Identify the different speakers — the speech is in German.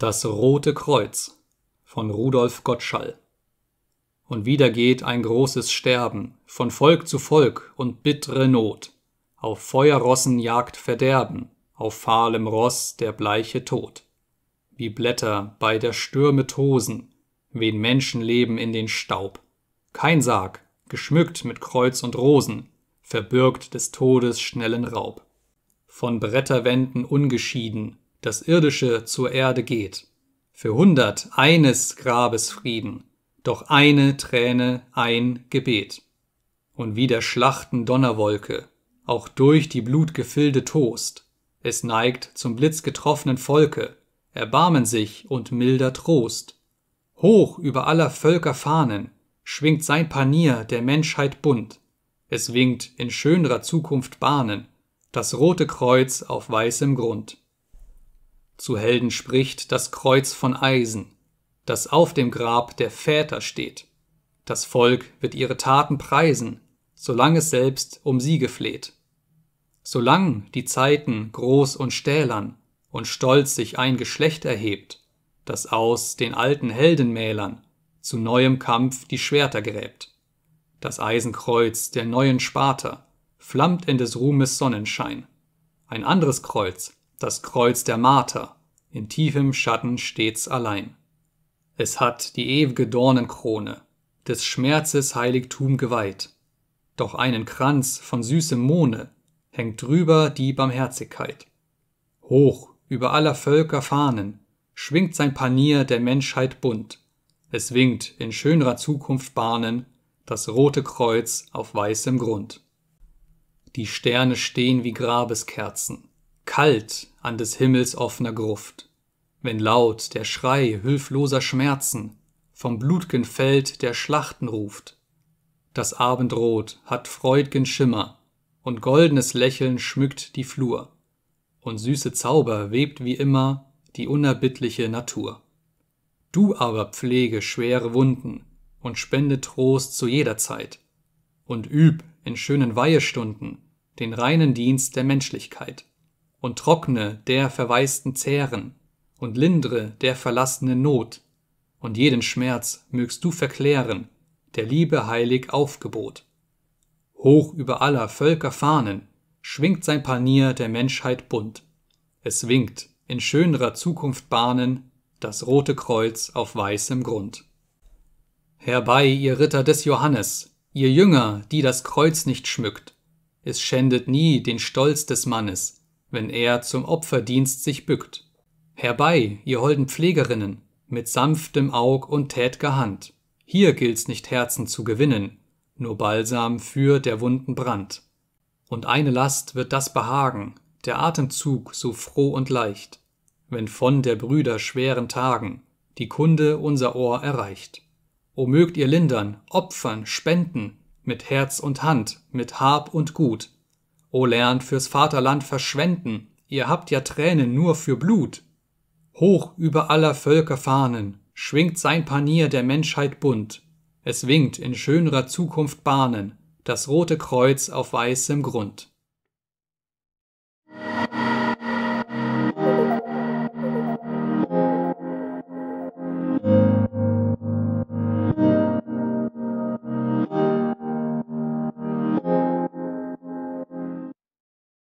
Speaker 1: Das Rote Kreuz von Rudolf Gottschall. Und wieder geht ein großes Sterben von Volk zu Volk und bittre Not. Auf Feuerrossen jagt Verderben, auf fahlem Ross der bleiche Tod. Wie Blätter bei der Stürme tosen, wen Menschenleben in den Staub. Kein Sarg, geschmückt mit Kreuz und Rosen, verbirgt des Todes schnellen Raub. Von Bretterwänden ungeschieden das Irdische zur Erde geht. Für hundert eines Grabes Frieden, doch eine Träne, ein Gebet. Und wie der Schlachten Donnerwolke, auch durch die Blutgefilde tost, es neigt zum blitzgetroffenen Volke, erbarmen sich und milder Trost. Hoch über aller Völker Fahnen, schwingt sein Panier der Menschheit bunt, es winkt in schönrer Zukunft Bahnen, das rote Kreuz auf weißem Grund. Zu Helden spricht das Kreuz von Eisen, das auf dem Grab der Väter steht. Das Volk wird ihre Taten preisen, solange es selbst um Siege fleht. Solang die Zeiten groß und stählern und stolz sich ein Geschlecht erhebt, das aus den alten Heldenmälern zu neuem Kampf die Schwerter gräbt. Das Eisenkreuz der neuen Sparta flammt in des Ruhmes Sonnenschein. Ein anderes Kreuz, das Kreuz der Marter, in tiefem Schatten stets allein. Es hat die ewige Dornenkrone, des Schmerzes Heiligtum geweiht, doch einen Kranz von süßem Mohne hängt drüber die Barmherzigkeit. Hoch über aller Völker Fahnen schwingt sein Panier der Menschheit bunt, es winkt in schönrer Zukunft Bahnen das rote Kreuz auf weißem Grund. Die Sterne stehen wie Grabeskerzen, kalt an des Himmels offener Gruft, wenn laut der Schrei hülfloser Schmerzen vom blut'gen Feld der Schlachten ruft. Das Abendrot hat freud'gen Schimmer und goldenes Lächeln schmückt die Flur, und süße Zauber webt wie immer die unerbittliche Natur. Du aber pflege schwere Wunden und spende Trost zu jeder Zeit und üb in schönen Weihestunden den reinen Dienst der Menschlichkeit und trockne der verwaisten Zähren und lindre der verlassenen Not, und jeden Schmerz mögst du verklären, der Liebe heilig Aufgebot. Hoch über aller Völker Fahnen schwingt sein Panier der Menschheit bunt. Es winkt in schönerer Zukunft Bahnen das rote Kreuz auf weißem Grund. Herbei, ihr Ritter des Johannes, ihr Jünger, die das Kreuz nicht schmückt. Es schändet nie den Stolz des Mannes, wenn er zum Opferdienst sich bückt. Herbei, ihr holden Pflegerinnen, mit sanftem Aug und tät'ger Hand. Hier gilt's nicht Herzen zu gewinnen, nur Balsam für der Wunden Brand. Und eine Last wird das behagen, der Atemzug so froh und leicht, wenn von der Brüder schweren Tagen die Kunde unser Ohr erreicht. O mögt ihr lindern, opfern, spenden, mit Herz und Hand, mit Hab und Gut, O lernt fürs Vaterland verschwenden, ihr habt ja Tränen nur für Blut. Hoch über aller Völker Fahnen schwingt sein Panier der Menschheit bunt. Es winkt in schönerer Zukunft Bahnen, das rote Kreuz auf weißem Grund.